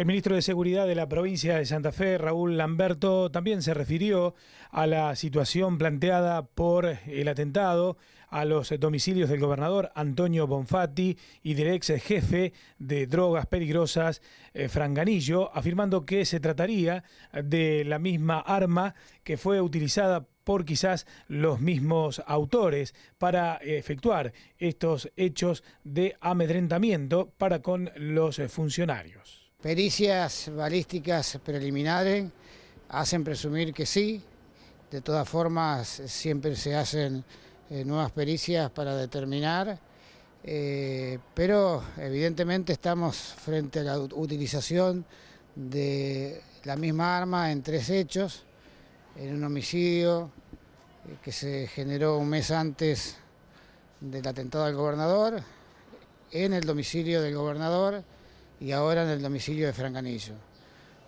El ministro de Seguridad de la provincia de Santa Fe, Raúl Lamberto, también se refirió a la situación planteada por el atentado a los domicilios del gobernador Antonio Bonfatti y del ex jefe de drogas peligrosas, eh, Franganillo, afirmando que se trataría de la misma arma que fue utilizada por quizás los mismos autores para efectuar estos hechos de amedrentamiento para con los funcionarios. Pericias balísticas preliminares hacen presumir que sí. De todas formas, siempre se hacen eh, nuevas pericias para determinar, eh, pero evidentemente estamos frente a la utilización de la misma arma en tres hechos, en un homicidio eh, que se generó un mes antes del atentado al gobernador, en el domicilio del gobernador, y ahora en el domicilio de Franganillo.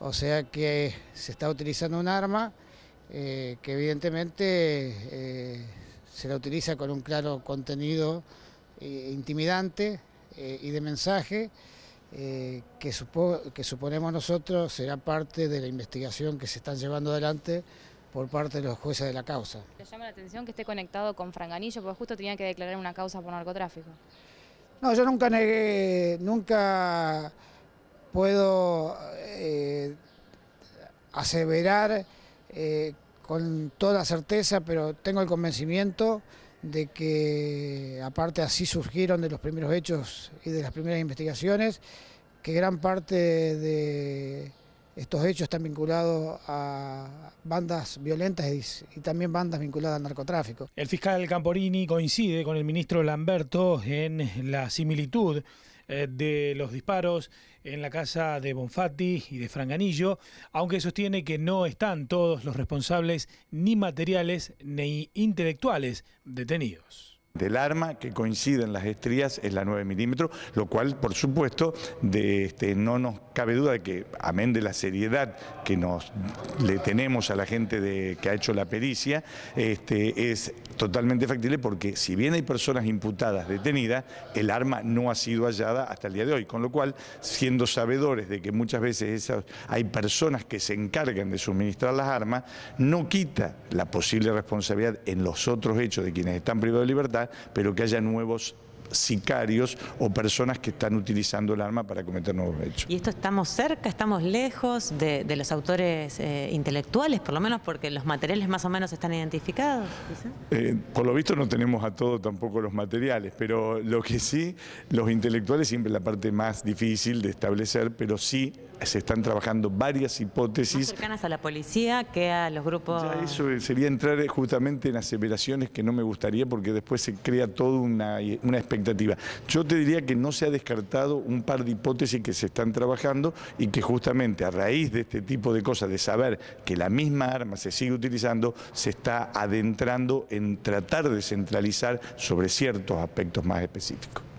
O sea que se está utilizando un arma eh, que evidentemente eh, se la utiliza con un claro contenido eh, intimidante y de mensaje que, que suponemos nosotros será parte de la investigación que se están llevando adelante por parte de los jueces de la causa. ¿Le llama la atención que esté conectado con Franganillo? Porque justo tenía que declarar una causa por narcotráfico. No, yo nunca negué, nunca puedo eh, aseverar eh, con toda certeza, pero tengo el convencimiento de que aparte así surgieron de los primeros hechos y de las primeras investigaciones, que gran parte de estos hechos están vinculados a bandas violentas y, también bandas vinculadas al narcotráfico. El fiscal Camporini coincide con el ministro Lamberto en la similitud eh, de los disparos en la casa de Bonfatti y de Franganillo, aunque sostiene que no están todos los responsables ni materiales ni intelectuales detenidos del arma que coincide en las estrías es la 9 milímetros, lo cual, por supuesto, este, no nos cabe duda de que, amén de la seriedad que nos le tenemos a la gente que ha hecho la pericia, este, es totalmente factible porque si bien hay personas imputadas detenidas, el arma no ha sido hallada hasta el día de hoy, con lo cual, siendo sabedores de que muchas veces hay personas que se encargan de suministrar las armas, no quita la posible responsabilidad en los otros hechos de quienes están privados de libertad pero que haya nuevos sicarios o personas que están utilizando el arma para cometer nuevos hechos. ¿Y esto estamos cerca, estamos lejos de, los autores eh, intelectuales, por lo menos porque los materiales más o menos están identificados? Eh, por lo visto no tenemos a todos tampoco los materiales, pero lo que sí, los intelectuales siempre es la parte más difícil de establecer, pero sí se están trabajando varias hipótesis. Más cercanas a la policía que a los grupos... eso sería entrar eh, justamente en aseveraciones que no me gustaría porque después se crea toda una, eh, una expectativa. Yo te diría que no se ha descartado un par de hipótesis que se están trabajando y que justamente a raíz de este tipo de cosas, de saber que la misma arma se sigue utilizando, se está adentrando en tratar de centralizar sobre ciertos aspectos más específicos.